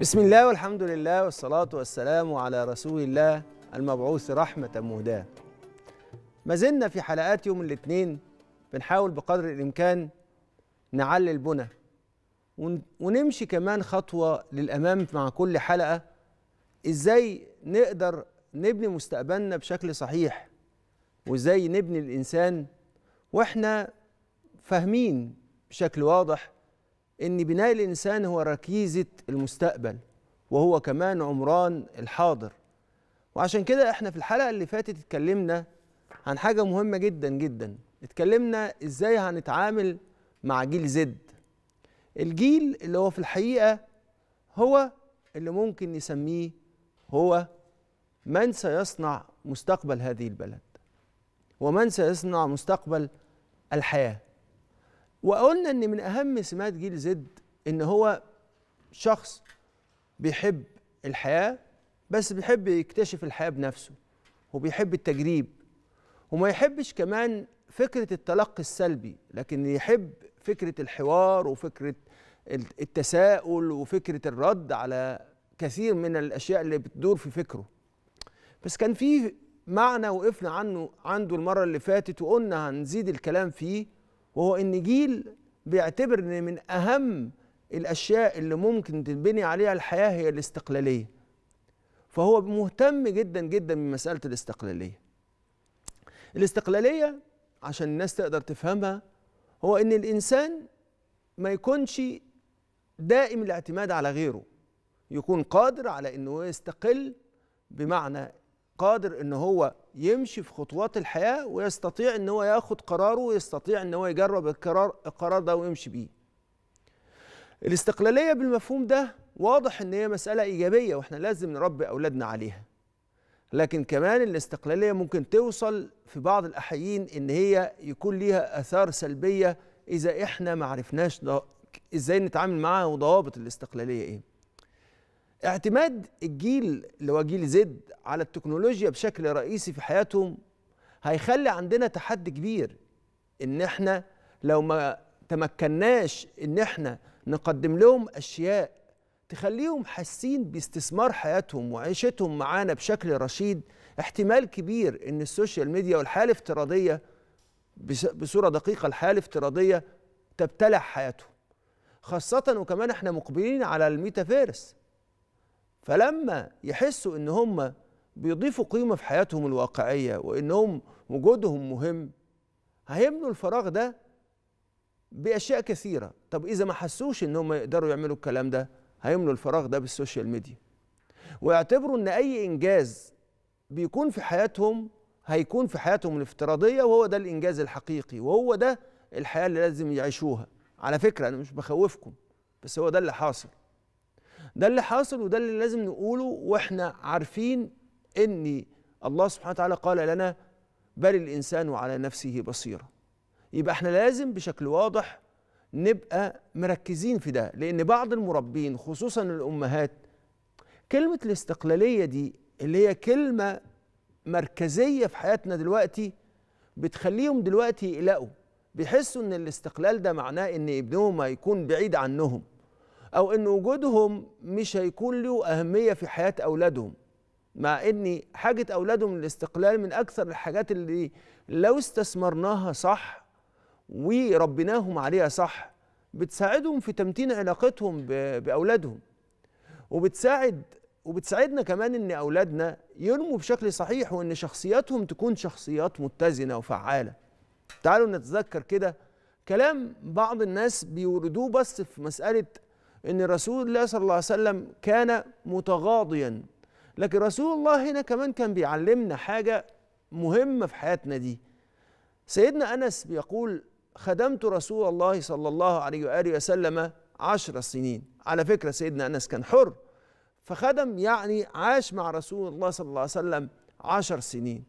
بسم الله والحمد لله والصلاة والسلام على رسول الله المبعوث رحمة مهداة ما زلنا في حلقات يوم الاثنين بنحاول بقدر الإمكان نعلي البنى ونمشي كمان خطوة للأمام مع كل حلقة إزاي نقدر نبني مستقبلنا بشكل صحيح وإزاي نبني الإنسان وإحنا فاهمين بشكل واضح ان بناء الانسان هو ركيزه المستقبل وهو كمان عمران الحاضر وعشان كده احنا في الحلقه اللي فاتت اتكلمنا عن حاجه مهمه جدا جدا اتكلمنا ازاي هنتعامل مع جيل زد الجيل اللي هو في الحقيقه هو اللي ممكن نسميه هو من سيصنع مستقبل هذه البلد ومن سيصنع مستقبل الحياه وقلنا ان من اهم سمات جيل زد ان هو شخص بيحب الحياه بس بيحب يكتشف الحياه بنفسه وبيحب التجريب وما يحبش كمان فكره التلقي السلبي لكن يحب فكره الحوار وفكره التساؤل وفكره الرد على كثير من الاشياء اللي بتدور في فكره بس كان في معنى وقفنا عنه عنده المره اللي فاتت وقلنا هنزيد الكلام فيه وهو ان جيل بيعتبر ان من اهم الاشياء اللي ممكن تتبني عليها الحياه هي الاستقلاليه فهو مهتم جدا جدا بمساله الاستقلاليه الاستقلاليه عشان الناس تقدر تفهمها هو ان الانسان ما يكونش دائم الاعتماد على غيره يكون قادر على انه يستقل بمعنى قادر ان هو يمشي في خطوات الحياه ويستطيع ان هو ياخد قراره ويستطيع ان هو يجرب القرار القرار ده ويمشي بيه. الاستقلاليه بالمفهوم ده واضح ان هي مساله ايجابيه واحنا لازم نربي اولادنا عليها. لكن كمان الاستقلاليه ممكن توصل في بعض الاحيين ان هي يكون ليها اثار سلبيه اذا احنا ما عرفناش ازاي نتعامل معاها وضوابط الاستقلاليه ايه. اعتماد الجيل اللي هو جيل زد على التكنولوجيا بشكل رئيسي في حياتهم هيخلي عندنا تحدي كبير ان احنا لو ما تمكناش ان احنا نقدم لهم اشياء تخليهم حاسين باستثمار حياتهم وعيشتهم معانا بشكل رشيد احتمال كبير ان السوشيال ميديا والحياه الافتراضيه بصوره دقيقه الحياه الافتراضيه تبتلع حياتهم خاصه وكمان احنا مقبلين على الميتافيرس فلما يحسوا ان هم بيضيفوا قيمه في حياتهم الواقعيه وانهم وجودهم مهم هيملوا الفراغ ده باشياء كثيره طب اذا ما حسوش ان هم يقدروا يعملوا الكلام ده هيملوا الفراغ ده بالسوشيال ميديا ويعتبروا ان اي انجاز بيكون في حياتهم هيكون في حياتهم الافتراضيه وهو ده الانجاز الحقيقي وهو ده الحياه اللي لازم يعيشوها على فكره انا مش بخوفكم بس هو ده اللي حاصل ده اللي حاصل وده اللي لازم نقوله واحنا عارفين ان الله سبحانه وتعالى قال لنا بل الانسان على نفسه بصيره يبقى احنا لازم بشكل واضح نبقى مركزين في ده لان بعض المربين خصوصا الامهات كلمه الاستقلاليه دي اللي هي كلمه مركزيه في حياتنا دلوقتي بتخليهم دلوقتي يقلقوا بيحسوا ان الاستقلال ده معناه ان ابنهم هيكون بعيد عنهم او ان وجودهم مش هيكون له اهميه في حياه اولادهم مع ان حاجه اولادهم للاستقلال من اكثر الحاجات اللي لو استثمرناها صح وربيناهم عليها صح بتساعدهم في تمتين علاقتهم باولادهم وبتساعد وبتساعدنا كمان ان اولادنا ينموا بشكل صحيح وان شخصياتهم تكون شخصيات متزنه وفعاله تعالوا نتذكر كده كلام بعض الناس بيوردوه بس في مساله ان رسول الله صلى الله عليه وسلم كان متغاضيا لكن رسول الله هنا كمان كان بيعلمنا حاجه مهمه في حياتنا دي سيدنا انس بيقول خدمت رسول الله صلى الله عليه واله وسلم عشر سنين على فكره سيدنا انس كان حر فخدم يعني عاش مع رسول الله صلى الله عليه وسلم عشر سنين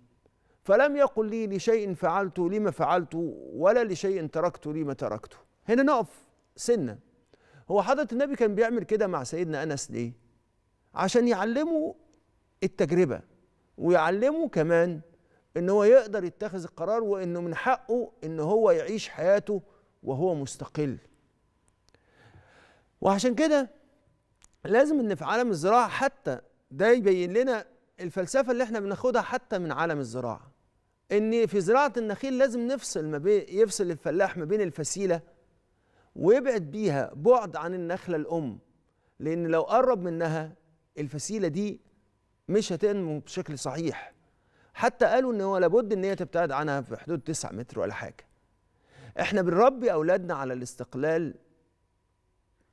فلم يقل لي لشيء فعلته لما فعلته ولا لشيء تركته لما تركته هنا نقف سنه هو حضرة النبي كان بيعمل كده مع سيدنا أنس ليه؟ عشان يعلمه التجربة ويعلمه كمان ان هو يقدر يتخذ القرار وانه من حقه ان هو يعيش حياته وهو مستقل وعشان كده لازم ان في عالم الزراعه حتى ده يبين لنا الفلسفه اللي احنا بناخدها حتى من عالم الزراعه ان في زراعه النخيل لازم نفصل ما بين يفصل الفلاح ما بين الفسيله ويبعد بيها بعد عن النخلة الأم لأن لو قرب منها الفسيلة دي مش هتنمو بشكل صحيح حتى قالوا ان هو لابد ان هي تبتعد عنها في حدود 9 متر ولا حاجه احنا بنربي اولادنا على الاستقلال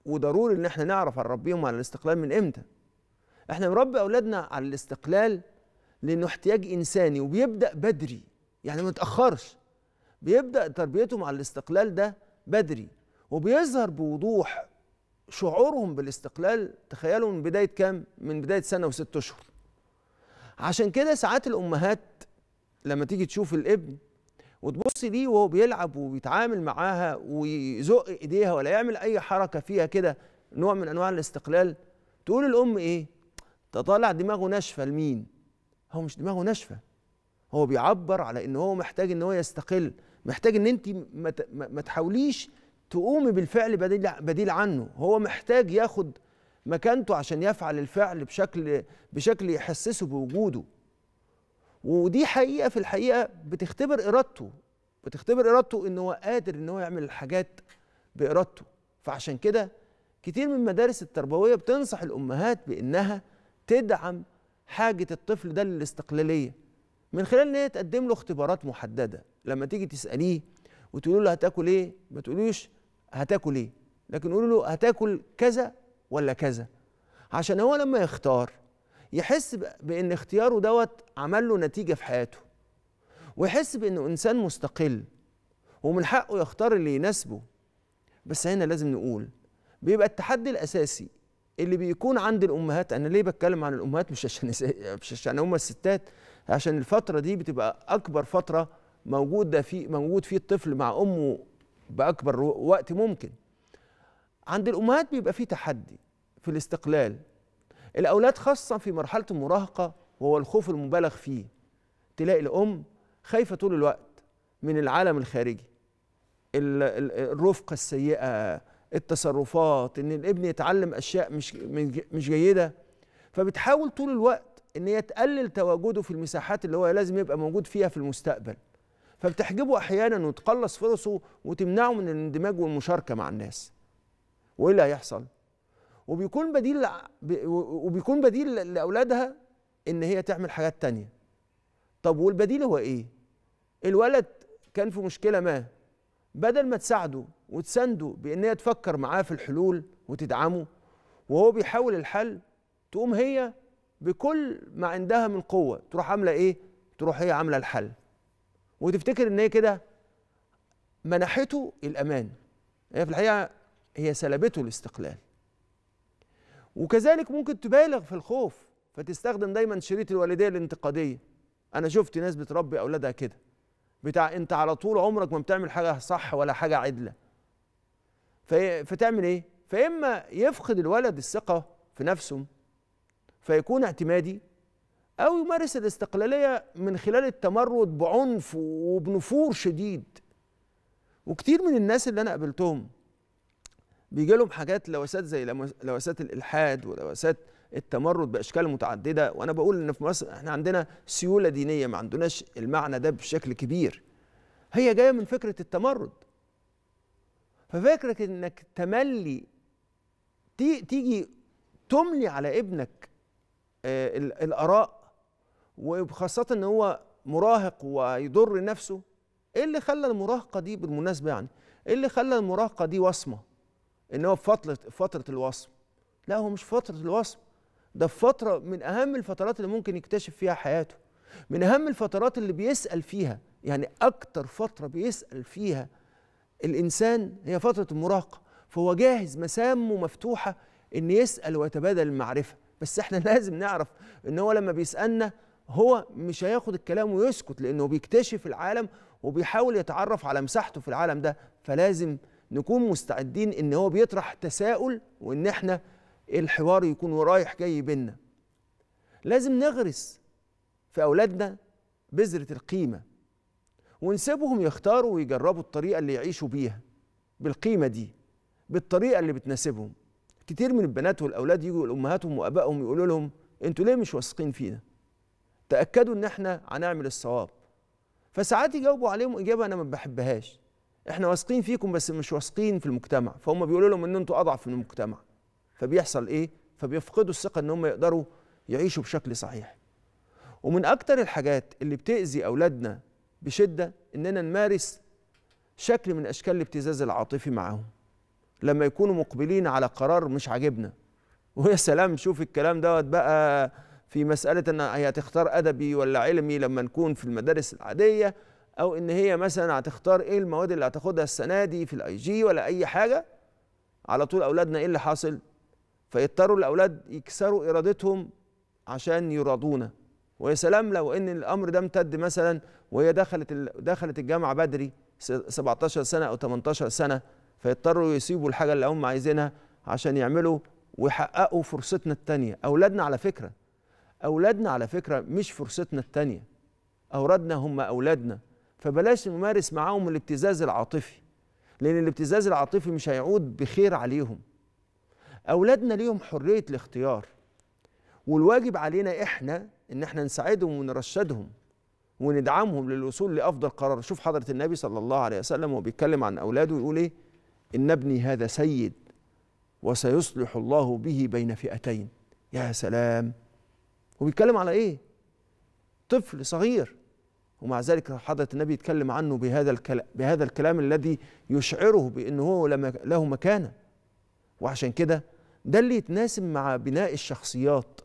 وضروري ان احنا نعرف نربيهم على الاستقلال من امتى احنا بنربي اولادنا على الاستقلال لانه احتياج انساني وبيبدا بدري يعني ما تاخرش بيبدا تربيتهم على الاستقلال ده بدري وبيظهر بوضوح شعورهم بالاستقلال تخيلوا من بداية كام؟ من بداية سنة وست أشهر عشان كده ساعات الأمهات لما تيجي تشوف الابن وتبص ليه وهو بيلعب وبيتعامل معاها ويزق ايديها ولا يعمل اي حركه فيها كده نوع من انواع الاستقلال تقول الام ايه تطلع دماغه ناشفه لمين هو مش دماغه ناشفه هو بيعبر على ان هو محتاج ان هو يستقل محتاج ان انت ما تحاوليش تقومي بالفعل بديل بديل عنه هو محتاج ياخد مكانته عشان يفعل الفعل بشكل بشكل يحسسه بوجوده ودي حقيقه في الحقيقه بتختبر ارادته بتختبر ارادته ان هو قادر ان هو يعمل الحاجات بارادته فعشان كده كتير من المدارس التربويه بتنصح الامهات بانها تدعم حاجه الطفل ده للاستقلاليه من خلال ان هي تقدم له اختبارات محدده لما تيجي تساليه وتقول له هتاكل ايه ما تقولوش هتاكل ايه لكن قولوا له هتاكل كذا ولا كذا عشان هو لما يختار يحس بان اختياره دوت عمل له نتيجه في حياته ويحس بانه انسان مستقل ومن حقه يختار اللي يناسبه بس هنا لازم نقول بيبقى التحدي الاساسي اللي بيكون عند الامهات انا ليه بتكلم عن الامهات مش عشان مش عشان هم الستات عشان الفتره دي بتبقى اكبر فتره موجود ده في موجود فيه الطفل مع امه باكبر وقت ممكن عند الامهات بيبقى في تحدي في الاستقلال الاولاد خاصه في مرحله المراهقه وهو الخوف المبالغ فيه تلاقي الام خايفه طول الوقت من العالم الخارجي الرفقه السيئه التصرفات ان الابن يتعلم اشياء مش مش جيده فبتحاول طول الوقت ان هي تقلل تواجده في المساحات اللي هو لازم يبقى موجود فيها في المستقبل فبتحجبه احيانا وتقلص فرصه وتمنعه من الاندماج والمشاركه مع الناس وايه اللي هيحصل وبيكون بديل وبيكون بديل لاولادها ان هي تعمل حاجات تانية طب والبديل هو ايه الولد كان في مشكله ما بدل ما تساعده وتسنده بان هي تفكر معاه في الحلول وتدعمه وهو بيحاول الحل تقوم هي بكل ما عندها من قوه تروح عامله ايه تروح هي عامله الحل وتفتكر ان هي كده منحته الامان هي في الحقيقه هي سلبته الاستقلال وكذلك ممكن تبالغ في الخوف فتستخدم دايما شريط الوالديه الانتقاديه انا شفت ناس بتربي اولادها كده بتاع انت على طول عمرك ما بتعمل حاجه صح ولا حاجه عدله فتعمل ايه فاما يفقد الولد الثقه في نفسه فيكون اعتمادي أو يمارس الاستقلالية من خلال التمرد بعنف وبنفور شديد وكتير من الناس اللي أنا قابلتهم بيجي لهم حاجات لوسات زي لوسات الإلحاد ولوسات التمرد باشكال متعدده وانا بقول ان في مصر احنا عندنا سيوله دينيه ما عندناش المعنى ده بشكل كبير هي جايه من فكره التمرد ففكره انك تملي تيجي تملي على ابنك آه، الاراء وخاصة ان هو مراهق ويضر نفسه ايه اللي خلى المراهقة دي بالمناسبة يعني ايه اللي خلى المراهقة دي وصمة ان هو في فترة فترة الوصم لا هو مش فترة الوصم ده في فترة من اهم الفترات اللي ممكن يكتشف فيها حياته من اهم الفترات اللي بيسأل فيها يعني اكتر فترة بيسأل فيها الانسان هي فترة المراهقة فهو جاهز مسامه مفتوحة ان يسأل ويتبادل المعرفة بس احنا لازم نعرف ان هو لما بيسالنا هو مش هياخد الكلام ويسكت لانه بيكتشف العالم وبيحاول يتعرف على مساحته في العالم ده فلازم نكون مستعدين ان هو بيطرح تساؤل وان احنا الحوار يكون ورايح جاي بينا لازم نغرس في اولادنا بذره القيمه ونسيبهم يختاروا ويجربوا الطريقه اللي يعيشوا بيها بالقيمه دي بالطريقه اللي بتناسبهم كتير من البنات والاولاد يجوا لامهاتهم وابائهم يقولوا لهم انتوا ليه مش واثقين فينا تاكدوا ان احنا هنعمل الصواب فساعات يجاوبوا عليهم اجابه انا ما بحبهاش احنا واثقين فيكم بس مش واثقين في المجتمع فهم بيقولوا لهم ان انتوا اضعف من المجتمع فبيحصل ايه فبيفقدوا الثقه ان هم يقدروا يعيشوا بشكل صحيح ومن اكتر الحاجات اللي بتاذي اولادنا بشده اننا نمارس شكل من اشكال الابتزاز العاطفي معاهم لما يكونوا مقبلين على قرار مش عاجبنا ويا سلام شوف الكلام دوت بقى في مسألة أن هي هتختار أدبي ولا علمي لما نكون في المدارس العادية أو إن هي مثلا هتختار إيه المواد اللي هتاخدها السنة دي في الأي جي ولا أي حاجة على طول أولادنا إيه اللي حاصل فيضطروا الأولاد يكسروا إرادتهم عشان يراضونا ويا سلام لو إن الأمر ده امتد مثلا وهي دخلت دخلت الجامعة بدري 17 سنة أو 18 سنة فيضطروا يسيبوا الحاجة اللي هم عايزينها عشان يعملوا ويحققوا فرصتنا التانية أولادنا على فكرة أولادنا على فكرة مش فرصتنا التانية أولادنا هم أولادنا فبلاش نمارس معاهم الابتزاز العاطفي لأن الابتزاز العاطفي مش هيعود بخير عليهم أولادنا ليهم حرية الاختيار والواجب علينا إحنا إن إحنا نساعدهم ونرشدهم وندعمهم للوصول لأفضل قرار شوف حضرة النبي صلى الله عليه وسلم وهو بيتكلم عن أولاده يقول إيه إن ابني هذا سيد وسيصلح الله به بين فئتين يا سلام هو بيتكلم على ايه طفل صغير ومع ذلك حضرة النبي يتكلم عنه بهذا الكلام بهذا الكلام الذي يشعره بأنه هو له مكانة وعشان كده ده اللي يتناسب مع بناء الشخصيات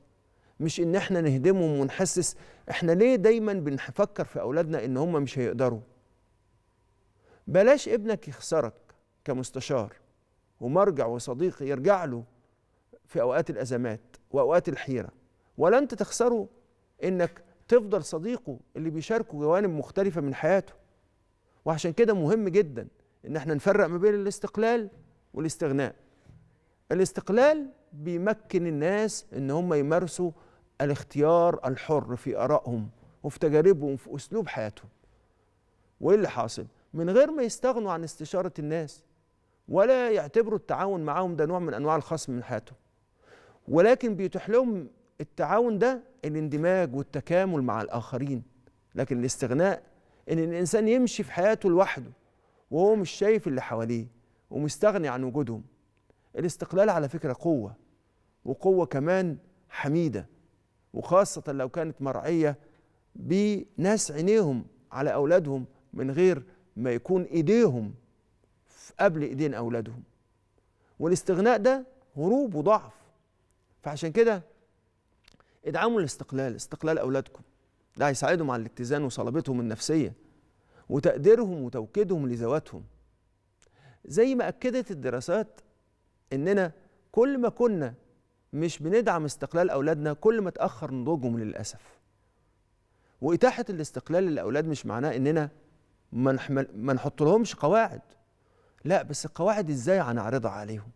مش ان احنا نهدمهم ونحسس احنا ليه دايما بنفكر في اولادنا ان هم مش هيقدروا بلاش ابنك يخسرك كمستشار ومرجع وصديق يرجع له في اوقات الازمات واوقات الحيره ولا انت تخسره انك تفضل صديقه اللي بيشاركه جوانب مختلفه من حياته وعشان كده مهم جدا ان احنا نفرق ما بين الاستقلال والاستغناء الاستقلال بيمكن الناس ان هم يمارسوا الاختيار الحر في ارائهم وفي تجاربهم وفي اسلوب حياتهم وايه اللي حاصل من غير ما يستغنوا عن استشاره الناس ولا يعتبروا التعاون معاهم ده نوع من انواع الخصم من حياتهم ولكن بيتيح لهم التعاون ده الاندماج والتكامل مع الآخرين لكن الاستغناء إن الإنسان يمشي في حياته لوحده وهو مش شايف اللي حواليه ومستغني عن وجودهم الاستقلال على فكرة قوة وقوة كمان حميدة وخاصة لو كانت مرعية بناس عينيهم على أولادهم من غير ما يكون إيديهم قبل إيدين أولادهم والاستغناء ده هروب وضعف فعشان كده ادعموا الاستقلال استقلال أولادكم ده هيساعدهم على الاتزان وصلابتهم النفسية وتقديرهم وتوكيدهم لذواتهم زي ما أكدت الدراسات إننا كل ما كنا مش بندعم استقلال أولادنا كل ما تأخر نضوجهم للأسف وإتاحة الاستقلال للأولاد مش معناه إننا ما نحط لهمش قواعد لا بس القواعد إزاي هنعرضها عليهم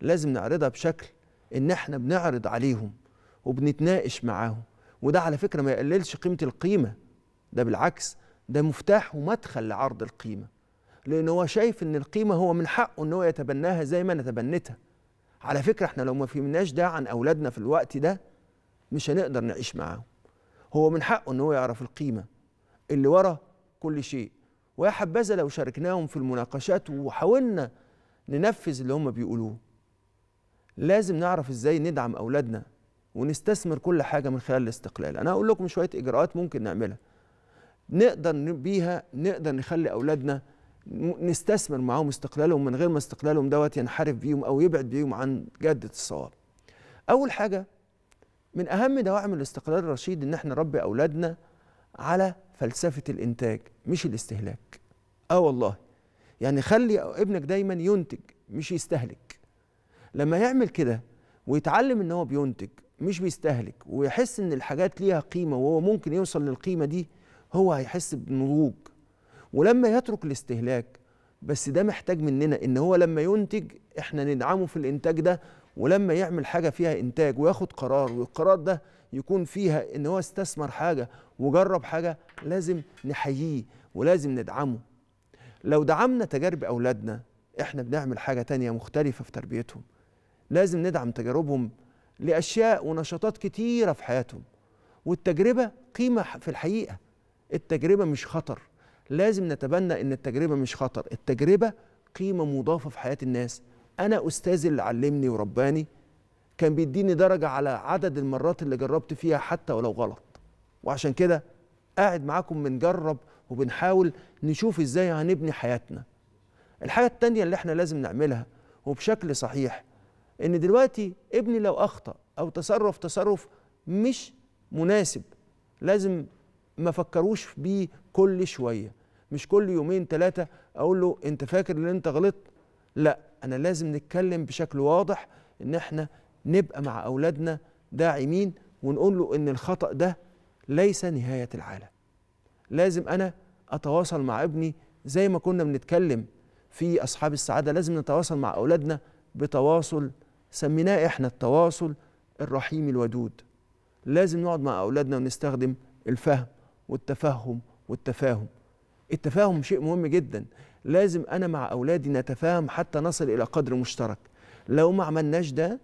لازم نعرضها بشكل إن إحنا بنعرض عليهم وبنتناقش معاهم وده على فكره ما يقللش قيمه القيمه ده بالعكس ده مفتاح ومدخل لعرض القيمه لان هو شايف ان القيمه هو من حقه ان هو يتبناها زي ما انا تبنتها على فكره احنا لو ما فهمناش ده عن اولادنا في الوقت ده مش هنقدر نعيش معاهم هو من حقه ان هو يعرف القيمه اللي ورا كل شيء ويا حبذا لو شاركناهم في المناقشات وحاولنا ننفذ اللي هم بيقولوه لازم نعرف ازاي ندعم اولادنا ونستثمر كل حاجه من خلال الاستقلال انا هقول لكم شويه اجراءات ممكن نعملها نقدر بيها نقدر نخلي اولادنا نستثمر معاهم استقلالهم من غير ما استقلالهم دوت ينحرف بيهم او يبعد بيهم عن جاده الصواب اول حاجه من اهم دواعم الاستقلال الرشيد ان احنا نربي اولادنا على فلسفه الانتاج مش الاستهلاك اه والله يعني خلي ابنك دايما ينتج مش يستهلك لما يعمل كده ويتعلم ان هو بينتج مش بيستهلك ويحس ان الحاجات ليها قيمه وهو ممكن يوصل للقيمه دي هو هيحس بنضوج ولما يترك الاستهلاك بس ده محتاج مننا ان هو لما ينتج احنا ندعمه في الانتاج ده ولما يعمل حاجه فيها انتاج وياخد قرار والقرار ده يكون فيها ان هو استثمر حاجه وجرب حاجه لازم نحييه ولازم ندعمه لو دعمنا تجارب اولادنا احنا بنعمل حاجه تانية مختلفه في تربيتهم لازم ندعم تجاربهم لأشياء ونشاطات كتيرة في حياتهم والتجربة قيمة في الحقيقة التجربة مش خطر لازم نتبنى ان التجربة مش خطر التجربة قيمة مضافة في حياة الناس أنا أستاذي اللي علمني ورباني كان بيديني درجة على عدد المرات اللي جربت فيها حتى ولو غلط وعشان كده قاعد معاكم بنجرب وبنحاول نشوف ازاي هنبني حياتنا الحاجة التانية اللي احنا لازم نعملها وبشكل صحيح ان دلوقتي ابني لو اخطا او تصرف تصرف مش مناسب لازم ما فكروش بيه كل شويه مش كل يومين ثلاثه اقول له انت فاكر ان انت غلطت لا انا لازم نتكلم بشكل واضح ان احنا نبقى مع اولادنا داعمين ونقول له ان الخطا ده ليس نهايه العالم لازم انا اتواصل مع ابني زي ما كنا بنتكلم في اصحاب السعاده لازم نتواصل مع اولادنا بتواصل سميناه احنا التواصل الرحيم الودود لازم نقعد مع اولادنا ونستخدم الفهم والتفهم والتفاهم التفاهم شيء مهم جدا لازم انا مع اولادي نتفاهم حتى نصل الى قدر مشترك لو ما عملناش ده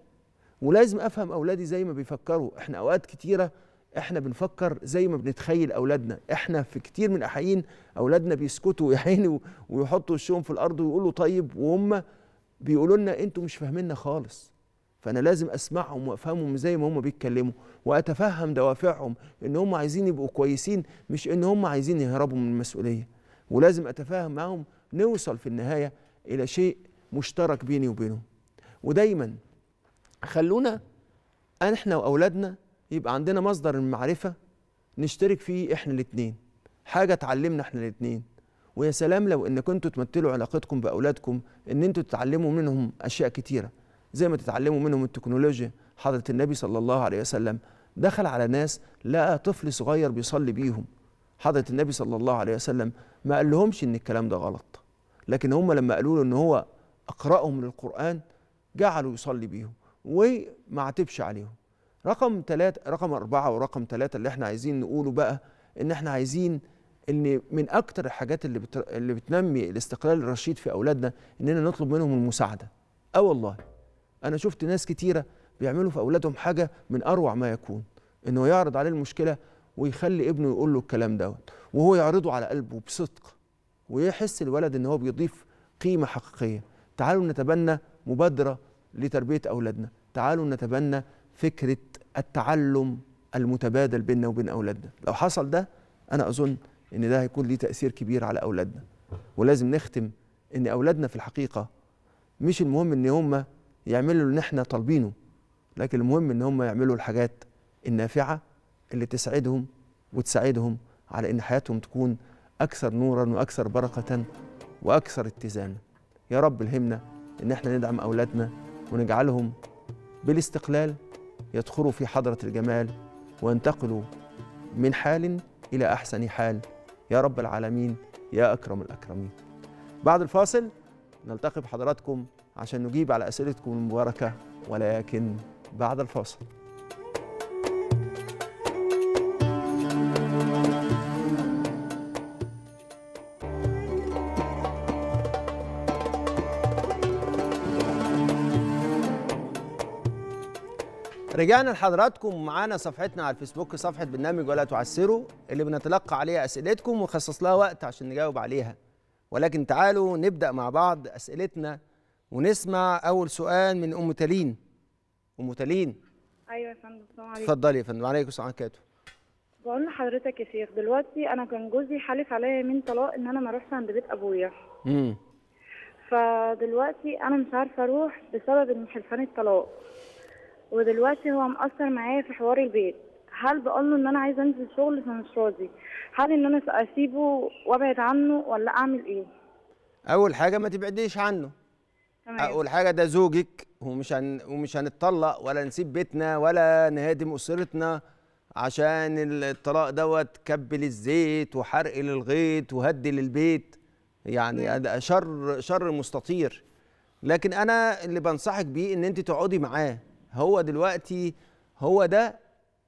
ولازم افهم اولادي زي ما بيفكروا احنا اوقات كتيره احنا بنفكر زي ما بنتخيل اولادنا احنا في كتير من الاحيان اولادنا بيسكتوا يا عيني ويحطوا وشهم في الارض ويقولوا طيب وهم بيقولوا لنا انتوا مش فاهميننا خالص فانا لازم اسمعهم وافهمهم زي ما هم بيتكلموا واتفهم دوافعهم ان هم عايزين يبقوا كويسين مش ان هم عايزين يهربوا من المسؤوليه ولازم اتفاهم معاهم نوصل في النهايه الى شيء مشترك بيني وبينهم ودايما خلونا احنا واولادنا يبقى عندنا مصدر المعرفه نشترك فيه احنا الاثنين حاجه اتعلمنا احنا الاثنين ويا سلام لو ان كنتوا تمثلوا علاقتكم باولادكم ان انتوا تتعلموا منهم اشياء كتيره زي ما تتعلموا منهم التكنولوجيا حضرة النبي صلى الله عليه وسلم دخل على ناس لقى طفل صغير بيصلي بيهم حضرة النبي صلى الله عليه وسلم ما قال لهمش إن الكلام ده غلط لكن هم لما قالوا له إن هو أقرأهم للقرآن جعلوا يصلي بيهم وما عتبش عليهم رقم ثلاثة رقم أربعة ورقم ثلاثة اللي احنا عايزين نقوله بقى إن احنا عايزين ان من اكتر الحاجات اللي بتر... اللي بتنمي الاستقلال الرشيد في اولادنا اننا نطلب منهم المساعده اه والله انا شفت ناس كتيره بيعملوا في اولادهم حاجه من اروع ما يكون انه يعرض عليه المشكله ويخلي ابنه يقول له الكلام دوت وهو يعرضه على قلبه بصدق ويحس الولد ان هو بيضيف قيمه حقيقيه تعالوا نتبنى مبادره لتربيه اولادنا تعالوا نتبنى فكره التعلم المتبادل بيننا وبين اولادنا لو حصل ده انا اظن ان ده هيكون ليه تاثير كبير على اولادنا ولازم نختم ان اولادنا في الحقيقه مش المهم ان هم يعملوا اللي احنا طالبينه لكن المهم ان هم يعملوا الحاجات النافعه اللي تسعدهم وتساعدهم على ان حياتهم تكون اكثر نورا واكثر بركه واكثر اتزانا يا رب الهمنا ان احنا ندعم اولادنا ونجعلهم بالاستقلال يدخلوا في حضره الجمال وينتقلوا من حال الى احسن حال يا رب العالمين يا اكرم الاكرمين بعد الفاصل نلتقي بحضراتكم عشان نجيب على أسئلتكم المباركة ولكن بعد الفاصل رجعنا لحضراتكم معانا صفحتنا على الفيسبوك صفحة برنامج ولا تعسروا اللي بنتلقى عليها أسئلتكم ونخصص لها وقت عشان نجاوب عليها ولكن تعالوا نبدأ مع بعض أسئلتنا ونسمع اول سؤال من ام تالين ام تالين ايوه يا فندم السلام عليكم اتفضلي يا فندم وعليكم السلام وبركاته بقول لحضرتك يا شيخ دلوقتي انا كان جوزي حالف عليا من طلاق ان انا ما اروحش عند بيت ابويا امم فدلوقتي انا مش عارفه اروح بسبب ان حلفان الطلاق ودلوقتي هو مأثر معايا في حوار البيت هل بقول له ان انا عايزه انزل شغل فمش راضي هل ان انا اسيبه وابعد عنه ولا اعمل ايه اول حاجه ما تبعديش عنه اقول حاجه ده زوجك ومش هن... ومش هنتطلق ولا نسيب بيتنا ولا نهادم اسرتنا عشان الطلاق دوت كب للزيت وحرق للغيط وهد للبيت يعني ده شر شر مستطير لكن انا اللي بنصحك بيه ان انت تقعدي معاه هو دلوقتي هو ده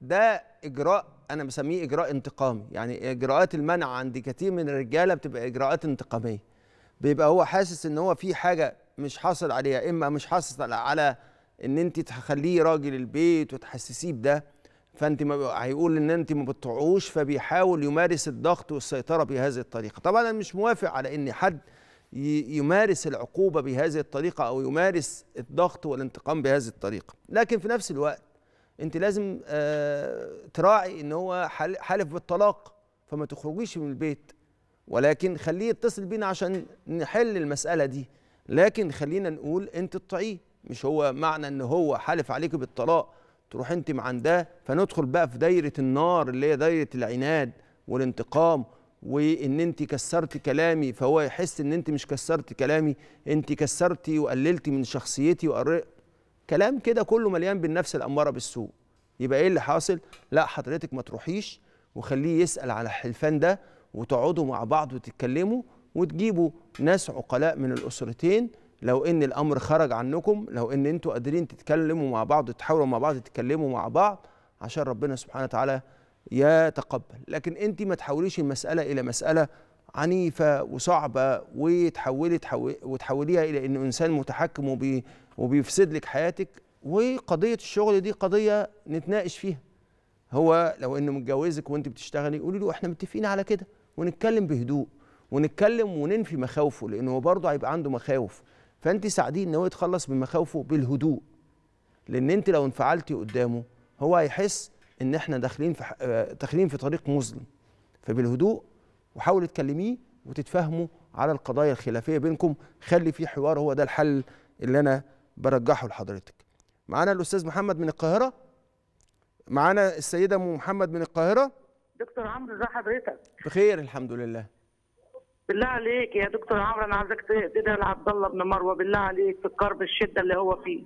ده اجراء انا بسميه اجراء انتقامي يعني اجراءات المنع عند كتير من الرجاله بتبقى اجراءات انتقاميه بيبقى هو حاسس ان هو في حاجه مش حاصل عليها اما مش حاصل على ان انت تخليه راجل البيت وتحسسيه بده فانت ما هيقول ان انت ما بتطيعوش فبيحاول يمارس الضغط والسيطره بهذه الطريقه طبعا انا مش موافق على ان حد يمارس العقوبه بهذه الطريقه او يمارس الضغط والانتقام بهذه الطريقه لكن في نفس الوقت انت لازم آه، تراعي ان هو حالف بالطلاق فما تخرجيش من البيت ولكن خليه يتصل بينا عشان نحل المساله دي لكن خلينا نقول انت تطيعيه مش هو معنى ان هو حالف عليك بالطلاق تروح انت مع ده فندخل بقى في دايره النار اللي هي دايره العناد والانتقام وان انت كسرت كلامي فهو يحس ان انت مش كسرت كلامي انت كسرتي وقللتي من شخصيتي وقرق كلام كده كله مليان بالنفس الاماره بالسوء يبقى ايه اللي حاصل لا حضرتك ما تروحيش وخليه يسال على الحلفان ده وتقعدوا مع بعض وتتكلموا وتجيبوا ناس عقلاء من الاسرتين لو ان الامر خرج عنكم لو ان انتوا قادرين تتكلموا مع بعض تحاولوا مع بعض تتكلموا مع بعض عشان ربنا سبحانه وتعالى يتقبل لكن انت ما تحوليش المساله الى مساله عنيفه وصعبه وتحولي وتحوليها الى انه انسان متحكم وبي وبيفسد لك حياتك وقضيه الشغل دي قضيه نتناقش فيها هو لو انه متجوزك وانت بتشتغلي قولي له احنا متفقين على كده ونتكلم بهدوء ونتكلم وننفي مخاوفه لانه برضه هيبقى عنده مخاوف فانت ساعديه ان هو يتخلص من مخاوفه بالهدوء لان انت لو انفعلتي قدامه هو هيحس ان احنا داخلين في آه، داخلين في طريق مظلم فبالهدوء وحاولي تكلميه وتتفاهموا على القضايا الخلافيه بينكم خلي في حوار هو ده الحل اللي انا برجحه لحضرتك معانا الاستاذ محمد من القاهره معانا السيده ام محمد من القاهره دكتور عمرو ازي حضرتك بخير الحمد لله بالله عليك يا دكتور عمرو انا عايزك تدعي لعبد الله بن مروه بالله عليك في الكرب الشده اللي هو فيه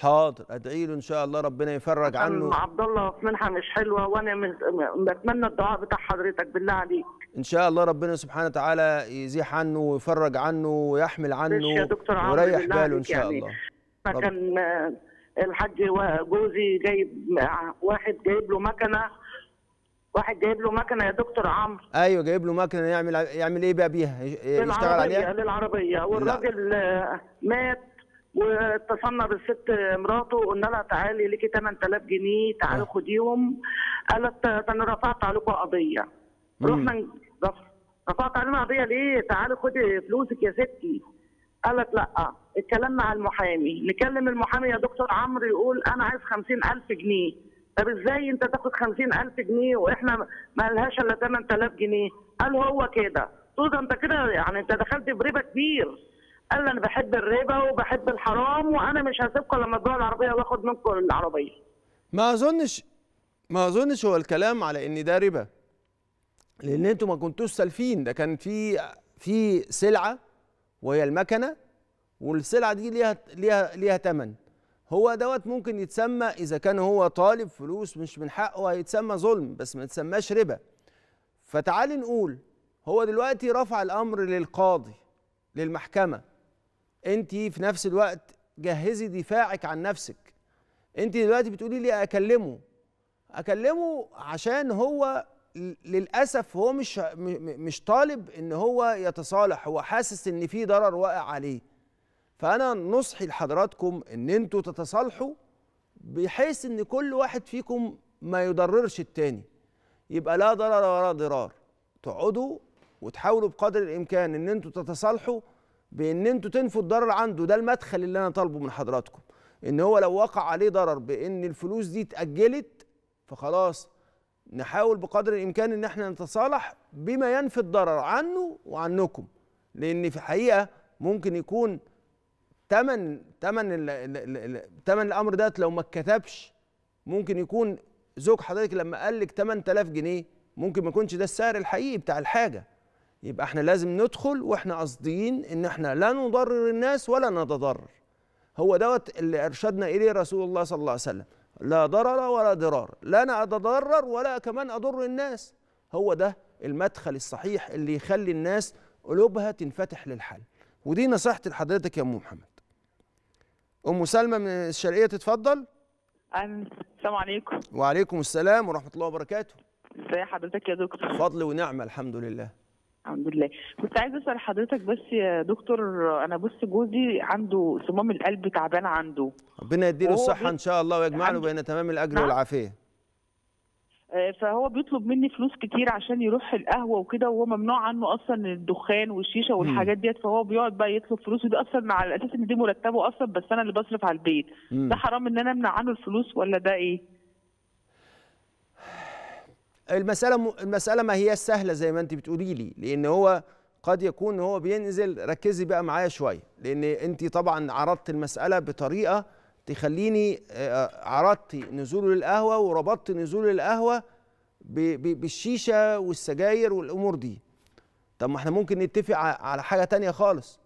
حاضر ادعي له ان شاء الله ربنا يفرج عنه عبد الله في منحه مش حلوه وانا بتمنى الدعاء بتاع حضرتك بالله عليك ان شاء الله ربنا سبحانه وتعالى يزيح عنه ويفرج عنه ويحمل عنه يا دكتور عمرو ويريح باله ان شاء يعني. الله يعني. كان الحاج جوزي جايب واحد جايب له مكنه واحد جايب له مكنه يا دكتور عمرو ايوه جايب له مكنه يعمل يعمل ايه بقى بيها؟ يشتغل عليها؟ للعربيه والراجل آه، مات واتصلنا بالست مراته وقلنا لها تعالي ليكي 8000 جنيه تعالي آه. خديهم قالت انا رفعت عليكم قضيه رحنا رفعت علينا قضيه ليه؟ تعالي خدي فلوسك يا ستي قالت لا الكلام مع المحامي نكلم المحامي يا دكتور عمرو يقول انا عايز 50000 جنيه طب ازاي انت تاخد 50000 جنيه واحنا ما لهاش الا 8000 جنيه قال هو كده قلت له انت كده يعني انت دخلت بربا كبير قال لي انا بحب الربا وبحب الحرام وانا مش هسيبكم لما تبيعوا العربيه واخد منكم العربيه ما اظنش ما اظنش هو الكلام على ان ده ربا لان انتوا ما كنتوش سالفين ده كان في في سلعه وهي المكنه والسلعه دي ليها ليها ليها ثمن هو دوت ممكن يتسمى اذا كان هو طالب فلوس مش من حقه هيتسمى ظلم بس ما يتسماش ربا فتعال نقول هو دلوقتي رفع الامر للقاضي للمحكمه انت في نفس الوقت جهزي دفاعك عن نفسك انت دلوقتي بتقولي لي اكلمه اكلمه عشان هو للاسف هو مش مش طالب ان هو يتصالح هو حاسس ان في ضرر واقع عليه فانا نصحي لحضراتكم ان انتوا تتصالحوا بحيث ان كل واحد فيكم ما يضررش التاني يبقى لا ضرر ولا ضرار تقعدوا وتحاولوا بقدر الامكان ان انتوا تتصالحوا بان انتوا تنفوا الضرر عنده ده المدخل اللي انا طالبه من حضراتكم ان هو لو وقع عليه ضرر بان الفلوس دي اتاجلت فخلاص نحاول بقدر الامكان ان احنا نتصالح بما ينفي الضرر عنه وعنكم لان في الحقيقه ممكن يكون تمن تمن تمن الامر ده لو ما اتكتبش ممكن يكون زوج حضرتك لما قال لك 8000 جنيه ممكن ما يكونش ده السعر الحقيقي بتاع الحاجه يبقى احنا لازم ندخل واحنا قاصدين ان احنا لا نضرر الناس ولا نتضرر هو دوت اللي ارشدنا اليه رسول الله صلى الله عليه وسلم لا ضرر ولا ضرار لا انا اتضرر ولا كمان اضر الناس هو ده المدخل الصحيح اللي يخلي الناس قلوبها تنفتح للحل ودي نصيحتي لحضرتك يا ام محمد ام سلمى من الشرقيه تتفضل السلام عليكم وعليكم السلام ورحمه الله وبركاته ازي حضرتك يا دكتور فضل ونعمه الحمد لله الحمد لله كنت عايز اسال حضرتك بس يا دكتور انا بص جوزي عنده صمام القلب تعبان عنده ربنا يديله الصحه ان شاء الله ويجمع له بين تمام الاجر نعم. والعافيه آه، فهو بيطلب مني فلوس كتير عشان يروح القهوه وكده وهو ممنوع عنه اصلا الدخان والشيشه والحاجات ديت فهو بيقعد بقى يطلب فلوس ودي اصلا مع الاساس ان دي مرتبه اصلا بس انا اللي بصرف على البيت ده حرام ان انا امنع عنه الفلوس ولا ده ايه؟ المسألة م... المسألة ما هي سهلة زي ما أنت بتقولي لي لأن هو قد يكون هو بينزل ركزي بقى معايا شوية لأن أنت طبعا عرضت المسألة بطريقة تخليني آه، عرضت نزوله للقهوه وربطت نزوله للقهوه بالشيشه والسجاير والامور دي طب ما احنا ممكن نتفق على حاجه تانية خالص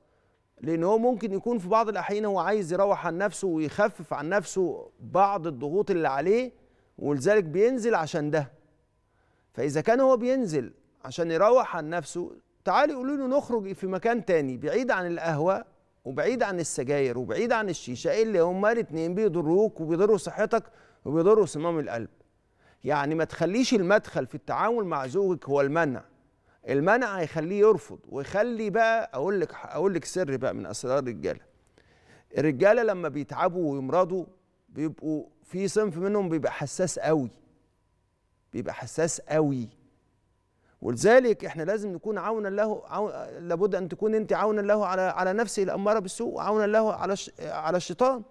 لان هو ممكن يكون في بعض الاحيان هو عايز يروح عن نفسه ويخفف عن نفسه بعض الضغوط اللي عليه ولذلك بينزل عشان ده فاذا كان هو بينزل عشان يروح عن نفسه تعالي قولوا له نخرج في مكان تاني بعيد عن القهوه وبعيد عن السجاير وبعيد عن الشيشه اللي هما الاثنين بيضروك وبيضروا صحتك وبيضروا صمام القلب يعني ما تخليش المدخل في التعامل مع زوجك هو المنع المنع هيخليه يرفض ويخلي بقى اقول لك اقول لك سر بقى من اسرار الرجاله الرجاله لما بيتعبوا ويمرضوا بيبقوا في صنف منهم بيبقى حساس قوي بيبقى حساس قوي ولذلك احنا لازم نكون عونا له عون لابد ان تكون انت عونا له على على نفسه الاماره بالسوء وعونا له على على الشيطان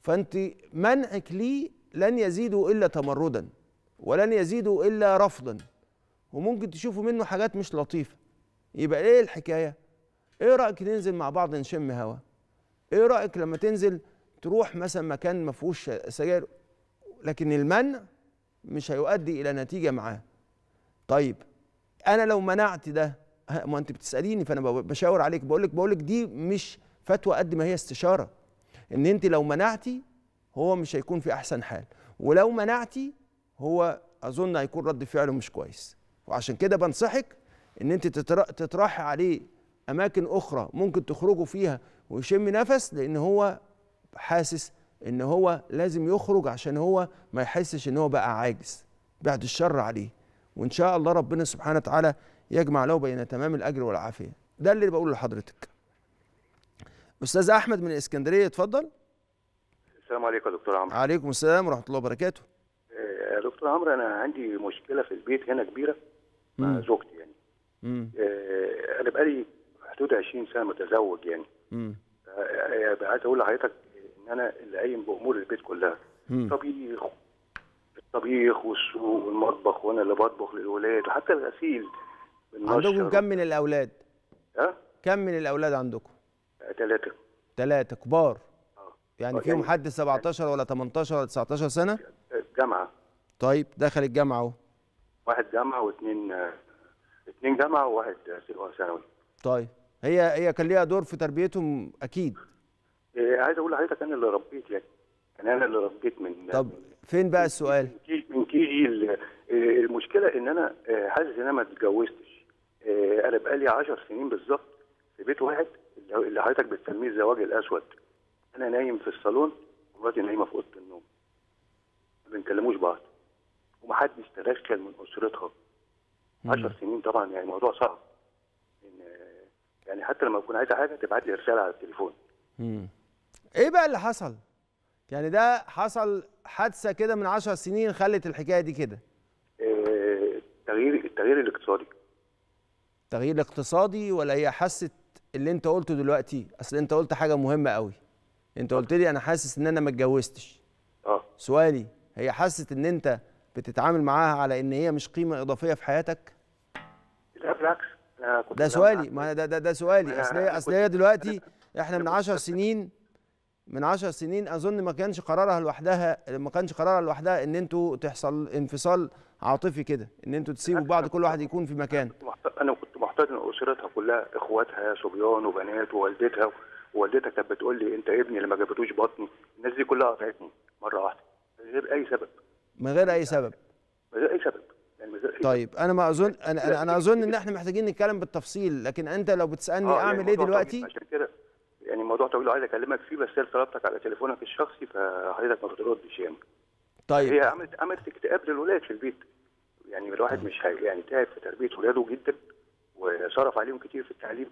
فانت منعك ليه لن يزيده الا تمردا ولن يزيده الا رفضا وممكن تشوفوا منه حاجات مش لطيفه يبقى ايه الحكايه ايه رايك ننزل مع بعض نشم هوا ايه رايك لما تنزل تروح مثلا مكان ما فيهوش سجاير لكن المنع مش هيؤدي الى نتيجه معاه طيب انا لو منعت ده ما انت بتساليني فانا بشاور عليك بقول لك بقول لك دي مش فتوى قد ما هي استشاره ان انت لو منعتي هو مش هيكون في احسن حال ولو منعتي هو اظن هيكون رد فعله مش كويس وعشان كده بنصحك ان انت تطرحي عليه اماكن اخرى ممكن تخرجوا فيها ويشم نفس لان هو حاسس ان هو لازم يخرج عشان هو ما يحسش ان هو بقى عاجز بعد الشر عليه وان شاء الله ربنا سبحانه وتعالى يجمع له بين تمام الاجر والعافيه ده اللي بقوله لحضرتك استاذ احمد من الاسكندريه اتفضل السلام عليكم يا دكتور عمرو عليكم السلام ورحمه الله وبركاته يا آه، دكتور عمرو انا عندي مشكله في البيت هنا كبيره مع زوجتي يعني مم. آه، انا بقالي حدود 20 سنه متزوج يعني امم عايز اقول لحضرتك ان انا اللي قايم بامور البيت كلها طبيخ الطبيخ والسوق والمطبخ وانا اللي بطبخ للولاد وحتى الغسيل عندكم كم من الاولاد؟ ها؟ كم من الاولاد عندكم؟ ثلاثة آه، ثلاثة كبار أه. يعني آه، فيهم يعني حد 17 ولا 18 ولا 19 سنة؟ آه، جامعة طيب دخل الجامعة اهو واحد جامعة واثنين اثنين جامعة وواحد ثانوي طيب هي هي كان ليها دور في تربيتهم اكيد عايز اقول لحضرتك انا اللي ربيت يعني, يعني انا اللي ربيت من طب فين بقى السؤال؟ تيجي إيه إيه المشكله ان انا آه، حاسس ان انا ما اتجوزتش آه، انا بقالي 10 سنين بالظبط في بيت واحد اللي حضرتك بتسميه الزواج الاسود انا نايم في الصالون ومراتي نايمه في اوضه النوم ما بنكلموش بعض ومحدش تدخل من اسرتها 10 سنين طبعا يعني موضوع صعب إن آه، يعني حتى لما اكون عايزه حاجه تبعت لي رساله على التليفون امم ايه بقى اللي حصل؟ يعني ده حصل حادثه كده من 10 سنين خلت الحكايه دي كده التغيير آه، التغيير الاقتصادي التغيير الاقتصادي ولا هي حست اللي انت قلته دلوقتي اصل انت قلت حاجه مهمه قوي انت قلت لي انا حاسس ان انا ما اتجوزتش اه سؤالي هي حست ان انت بتتعامل معاها على ان هي مش قيمه اضافيه في حياتك لا بالعكس ده سؤالي ما ده ده, ده سؤالي اصل هي اصل هي دلوقتي احنا من 10 سنين من عشر سنين اظن ما كانش قرارها لوحدها ما كانش قرارها لوحدها ان انتوا تحصل انفصال عاطفي كده ان انتوا تسيبوا بعض كل واحد يكون في مكان انا كنت محتضن اسرتها كلها اخواتها صبيان وبنات ووالدتها ووالدتها كانت بتقول لي انت ابني اللي ما جابتوش بطني الناس دي كلها قطعتني مره واحده من غير اي سبب من غير اي سبب من غير اي سبب يعني طيب انا ما اظن انا انا اظن ان احنا محتاجين نتكلم بالتفصيل لكن انت لو بتسالني آه، يعني اعمل ايه دلوقتي عشان كده يعني الموضوع طويل وعايز اكلمك فيه بس هي طلبتك على تليفونك الشخصي فحضرتك ما بتردش يعني طيب هي عملت عملت اكتئاب للولاد في البيت يعني الواحد مش هي يعني تعب في تربيه ولاده جدا وصرف عليهم كتير في التعليم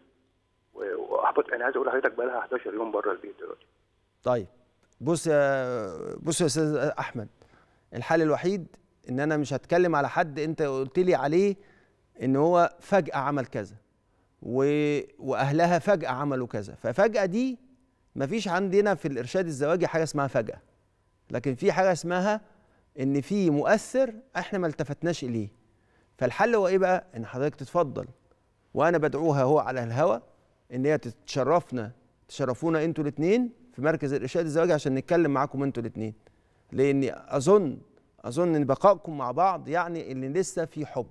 واحبط انا عايز اقول لحضرتك بقى لها 11 يوم بره البيت دلوقتي طيب بص يا بص يا استاذ احمد الحل الوحيد ان انا مش هتكلم على حد انت قلت لي عليه ان هو فجاه عمل كذا واهلها فجاه عملوا كذا ففجاه دي مفيش عندنا في الارشاد الزواجي حاجه اسمها فجاه لكن في حاجه اسمها ان في مؤثر احنا ما التفتناش اليه فالحل هو ايه بقى ان حضرتك تتفضل وانا بدعوها هو على الهوى ان هي تتشرفنا تشرفونا انتوا الاثنين في مركز الارشاد الزواجي عشان نتكلم معاكم انتوا الاثنين لاني اظن اظن ان بقائكم مع بعض يعني ان لسه في حب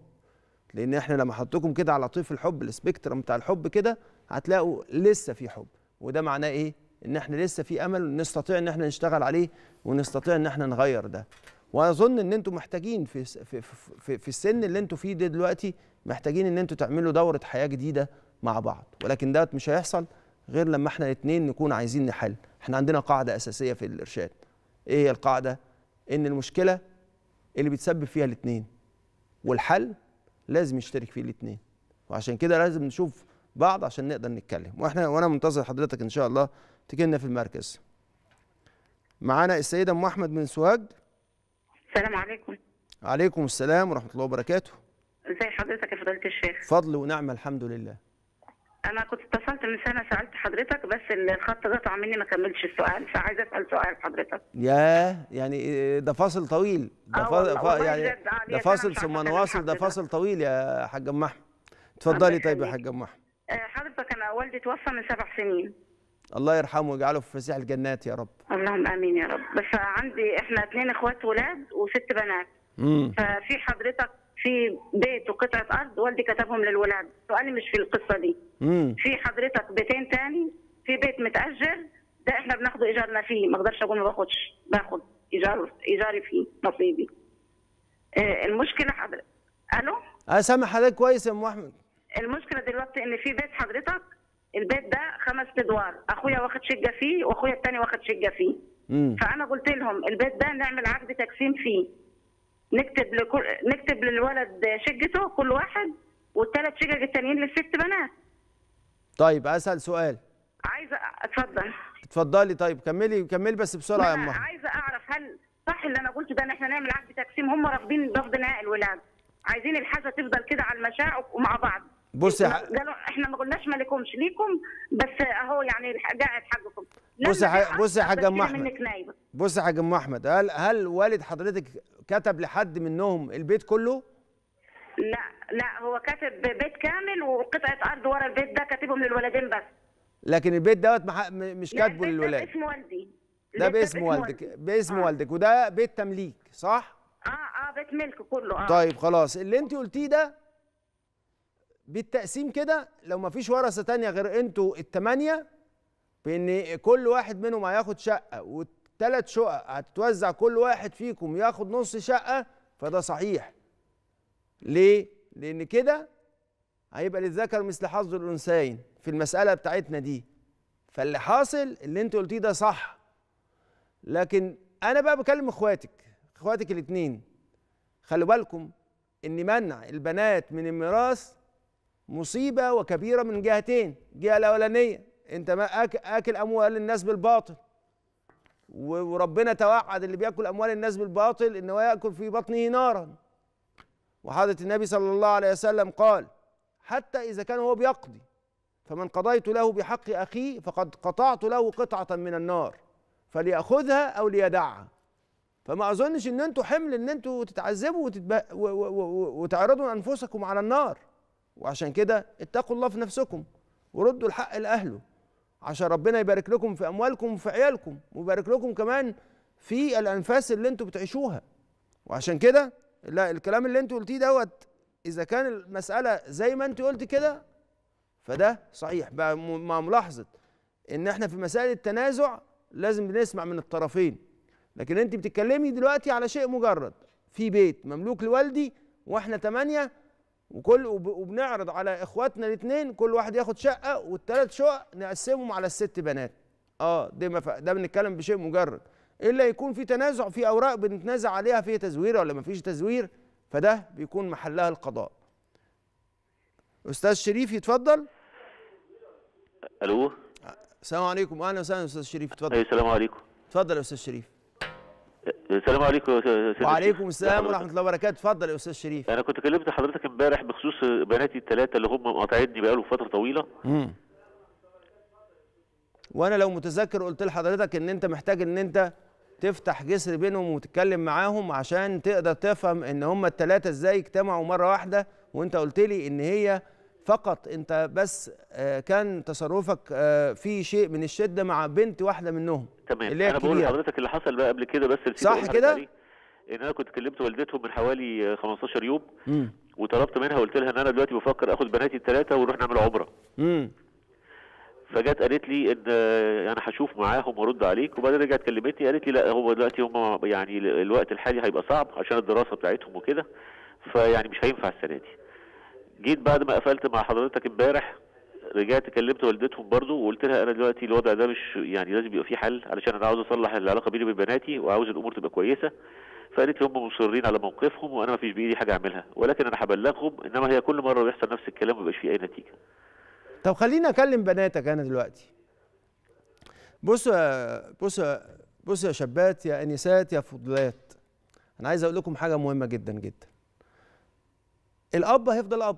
لان احنا لما حطيتكم كده على طيف الحب السبيكترم بتاع الحب كده هتلاقوا لسه في حب وده معناه ايه ان احنا لسه في امل نستطيع ان احنا نشتغل عليه ونستطيع ان احنا نغير ده واظن ان انتم محتاجين في في في, في السن اللي انتم فيه ده دلوقتي محتاجين ان انتم تعملوا دوره حياه جديده مع بعض ولكن دوت مش هيحصل غير لما احنا الاثنين نكون عايزين نحل احنا عندنا قاعده اساسيه في الارشاد ايه هي القاعده ان المشكله اللي بيتسبب فيها الاثنين والحل لازم يشترك فيه الاثنين وعشان كده لازم نشوف بعض عشان نقدر نتكلم واحنا وانا منتظر حضرتك ان شاء الله تجينا في المركز معانا السيده ام احمد من سوهاج السلام عليكم عليكم السلام ورحمه الله وبركاته ازي حضرتك يا فضيله الشيخ فضل ونعمه الحمد لله انا كنت اتصلت من سنه سالت حضرتك بس الخط قطع مني ما كملش السؤال فعايزه اسال سؤال حضرتك يا يعني آه، ده فاصل طويل ده يعني آه، فاصل فا يعني ده فاصل ثم نواصل ده فاصل طويل يا حاج ام احمد اتفضلي طيب يا حاج ام احمد آه، حضرتك انا والدي توفى من سبع سنين الله يرحمه ويجعله في فسيح الجنات يا رب اللهم امين يا رب بس عندي احنا اثنين اخوات ولاد وست بنات امم ففي حضرتك في بيت وقطعه ارض والدي كتبهم للولاد سؤالي مش في القصه دي في حضرتك بيتين تاني في بيت متاجر ده احنا بناخده ايجارنا فيه ما اقدرش اقول ما باخدش باخد ايجار ايجاري فيه نصيبي آه، المشكله حضرتك الو انا آه، سامع حضرتك كويس يا ام احمد المشكله دلوقتي ان في بيت حضرتك البيت ده خمس ادوار اخويا واخد شقه فيه واخويا التاني واخد شقه فيه مم. فانا قلت لهم البيت ده نعمل عقد تقسيم فيه نكتب لكل نكتب للولد شقته كل واحد والثلاث شقق التانيين للست بنات طيب اسال سؤال عايزه اتفضل اتفضلي طيب كملي كملي بس بسرعه يا امه عايزه اعرف هل صح اللي انا قلته ده ان احنا نعمل عقد تقسيم هم رافضين رفض نهائي الولاد عايزين الحاجه تفضل كده على المشاع ومع بعض بصي قالوا احنا ما قلناش ما لكمش ليكم بس اهو يعني قاعد حقكم بصي ح... بصي يا حاج ام احمد بصي يا حاج ام احمد هل هل والد حضرتك كتب لحد منهم البيت كله؟ لا لا هو كاتب بيت كامل وقطعه ارض ورا البيت ده كاتبهم للولدين بس لكن البيت دوت مش كاتبه للولاد ده باسم والدي ده باسم والدك باسم آه. والدك وده بيت تمليك صح اه اه بيت ملك كله اه طيب خلاص اللي انت قلتيه ده بالتقسيم كده لو ما فيش ورثه تانية غير انتوا الثمانيه بان كل واحد منهم هياخد شقه والثلاث شقق هتتوزع كل واحد فيكم ياخد نص شقه فده صحيح ليه؟ لأن كده هيبقى للذكر مثل حظ الأنثيين في المسألة بتاعتنا دي فاللي حاصل اللي أنت قلتيه ده صح لكن أنا بقى بكلم إخواتك إخواتك الاتنين خلوا بالكم إن منع البنات من الميراث مصيبة وكبيرة من جهتين الجهة الأولانية أنت ما آكل أموال الناس بالباطل وربنا توعد اللي بياكل اموال الناس بالباطل ان هو ياكل في بطنه نارا وحضرة النبي صلى الله عليه وسلم قال حتى إذا كان هو بيقضي فمن قضيت له بحق أخيه فقد قطعت له قطعة من النار فليأخذها أو ليدعها فما أظنش إن أنتوا حمل إن أنتوا تتعذبوا وتتب... وتعرضوا أنفسكم على النار وعشان كده اتقوا الله في نفسكم وردوا الحق لأهله عشان ربنا يبارك لكم في أموالكم وفي عيالكم ويبارك لكم كمان في الأنفاس اللي أنتوا بتعيشوها وعشان كده لا الكلام اللي انت قلتيه دوت اذا كان المساله زي ما انت قلت كده فده صحيح بقى مع ملاحظه ان احنا في مسائل التنازع لازم بنسمع من الطرفين لكن انت بتتكلمي دلوقتي على شيء مجرد في بيت مملوك لوالدي واحنا ثمانية وكل وبنعرض على اخواتنا الاثنين كل واحد ياخد شقه والثلاث شقق نقسمهم على الست بنات اه ده ما ده بنتكلم بشيء مجرد الا يكون في تنازع في اوراق بنتنازع عليها في تزوير ولا ما فيش تزوير فده بيكون محلها القضاء استاذ شريف يتفضل الو السلام عليكم اهلا وسهلا استاذ شريف اتفضل أيوة السلام عليكم اتفضل يا استاذ شريف السلام عليكم يا وعليكم السلام ورحمه الله وبركاته اتفضل يا استاذ شريف انا كنت كلمت حضرتك امبارح بخصوص بناتي الثلاثه اللي هم مقاطعيني بقالهم فتره طويله امم وانا لو متذكر قلت لحضرتك ان انت محتاج ان انت تفتح جسر بينهم وتتكلم معاهم عشان تقدر تفهم ان هم التلاتة ازاي اجتمعوا مره واحده وانت قلت لي ان هي فقط انت بس آه، كان تصرفك آه، في شيء من الشده مع بنت واحده منهم تمام اللي انا بقول لحضرتك اللي حصل بقى قبل كده بس صح كده ان انا كنت كلمت والدتهم من حوالي 15 آه، يوم وطلبت منها وقلت لها ان انا دلوقتي بفكر اخد بناتي الثلاثه ونروح نعمل عمره امم فجت قالت لي ان آه، انا هشوف معاهم وارد عليك وبعدين رجعت كلمتني قالت لي لا هو دلوقتي هم يعني الوقت الحالي هيبقى صعب عشان الدراسه بتاعتهم وكده فيعني مش هينفع السنه دي جيت بعد ما قفلت مع حضرتك امبارح رجعت كلمت والدتهم برضو وقلت لها انا دلوقتي الوضع ده مش يعني لازم يبقى فيه حل علشان انا عاوز اصلح العلاقه بيني وبين بناتي وعاوز الامور تبقى كويسه فقالت لي هم مصرين على موقفهم وانا ما فيش بايدي حاجه اعملها ولكن انا هبلغهم انما هي كل مره بيحصل نفس الكلام ما بيبقاش فيه اي نتيجه طب خليني اكلم بناتك انا دلوقتي بصوا يا بصوا يا بصوا يا شابات يا انسات يا فضلات انا عايز اقول لكم حاجه مهمه جدا جدا الاب هيفضل اب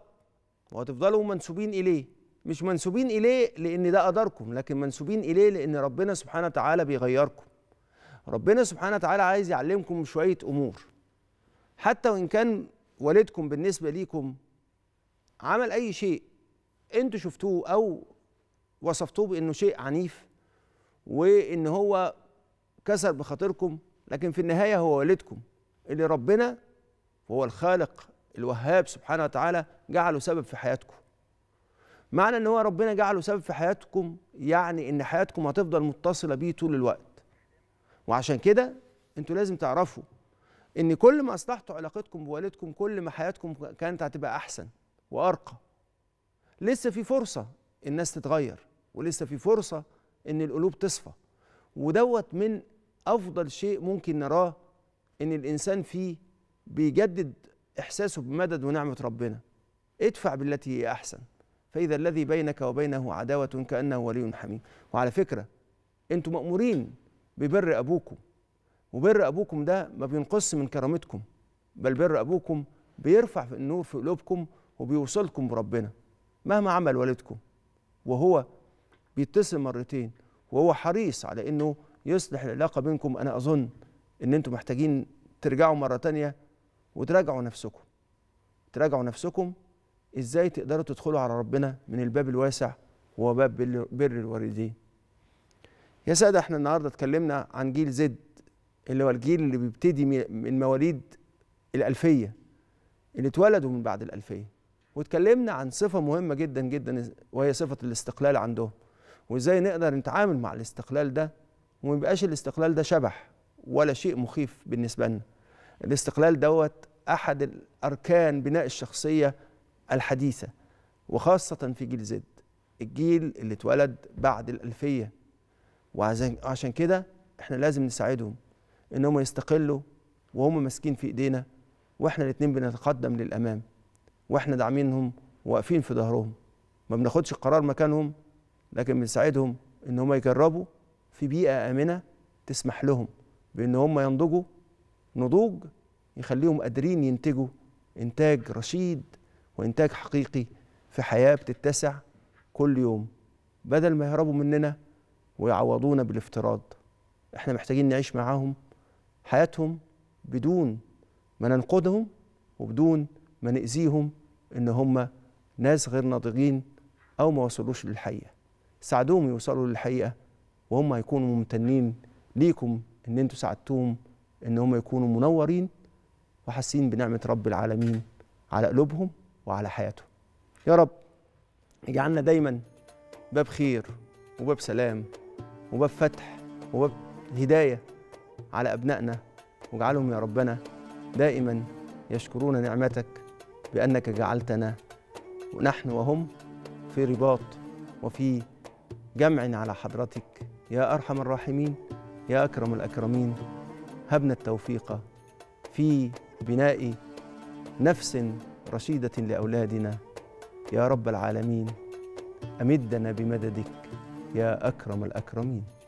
وهتفضلوا منسوبين اليه مش منسوبين اليه لان ده قدركم لكن منسوبين اليه لان ربنا سبحانه وتعالى بيغيركم ربنا سبحانه وتعالى عايز يعلمكم شويه امور حتى وان كان والدكم بالنسبه ليكم عمل اي شيء انتوا شفتوه او وصفتوه بانه شيء عنيف وان هو كسر بخاطركم لكن في النهايه هو والدكم اللي ربنا هو الخالق الوهاب سبحانه وتعالى جعله سبب في حياتكم معنى ان هو ربنا جعله سبب في حياتكم يعني ان حياتكم هتفضل متصله بيه طول الوقت وعشان كده انتوا لازم تعرفوا ان كل ما اصلحتوا علاقتكم بوالدكم كل ما حياتكم كانت هتبقى احسن وارقى لسه في فرصه الناس تتغير ولسه في فرصه ان القلوب تصفى ودوت من افضل شيء ممكن نراه ان الانسان فيه بيجدد احساسه بمدد ونعمه ربنا ادفع بالتي هي احسن فاذا الذي بينك وبينه عداوه كانه ولي حميم وعلى فكره انتم مامورين ببر ابوكم وبر ابوكم ده ما بينقص من كرامتكم بل بر ابوكم بيرفع النور في قلوبكم وبيوصلكم بربنا مهما عمل والدكم وهو بيتصل مرتين وهو حريص على انه يصلح العلاقه بينكم انا اظن ان انتم محتاجين ترجعوا مره تانية وتراجعوا نفسكم تراجعوا نفسكم ازاي تقدروا تدخلوا على ربنا من الباب الواسع وهو باب بر الوالدين يا ساده احنا النهارده اتكلمنا عن جيل زد اللي هو الجيل اللي بيبتدي من مواليد الألفية اللي اتولدوا من بعد الألفية واتكلمنا عن صفه مهمه جدا جدا وهي صفه الاستقلال عندهم وازاي نقدر نتعامل مع الاستقلال ده وما يبقاش الاستقلال ده شبح ولا شيء مخيف بالنسبه لنا الاستقلال دوت احد الاركان بناء الشخصيه الحديثه وخاصه في جيل زد الجيل اللي اتولد بعد الالفيه وعشان كده احنا لازم نساعدهم ان هم يستقلوا وهم ماسكين في ايدينا واحنا الاتنين بنتقدم للامام واحنا داعمينهم واقفين في ظهرهم ما بناخدش القرار مكانهم لكن بنساعدهم ان هم يجربوا في بيئه امنه تسمح لهم بان هم ينضجوا نضوج يخليهم قادرين ينتجوا انتاج رشيد وانتاج حقيقي في حياه بتتسع كل يوم بدل ما يهربوا مننا ويعوضونا بالافتراض احنا محتاجين نعيش معاهم حياتهم بدون ما ننقدهم وبدون ما نأذيهم ان هم ناس غير ناضجين او ما وصلوش للحقيقه ساعدوهم يوصلوا للحقيقه وهم هيكونوا ممتنين ليكم ان انتوا ساعدتوهم ان هم يكونوا منورين وحاسين بنعمه رب العالمين على قلوبهم وعلى حياتهم يا رب اجعلنا دايما باب خير وباب سلام وباب فتح وباب هدايه على ابنائنا واجعلهم يا ربنا دائما يشكرون نعمتك بأنك جعلتنا ونحن وهم في رباط وفي جمع على حضرتك يا أرحم الراحمين يا أكرم الأكرمين هبنا التوفيق في بناء نفس رشيدة لأولادنا يا رب العالمين أمدنا بمددك يا أكرم الأكرمين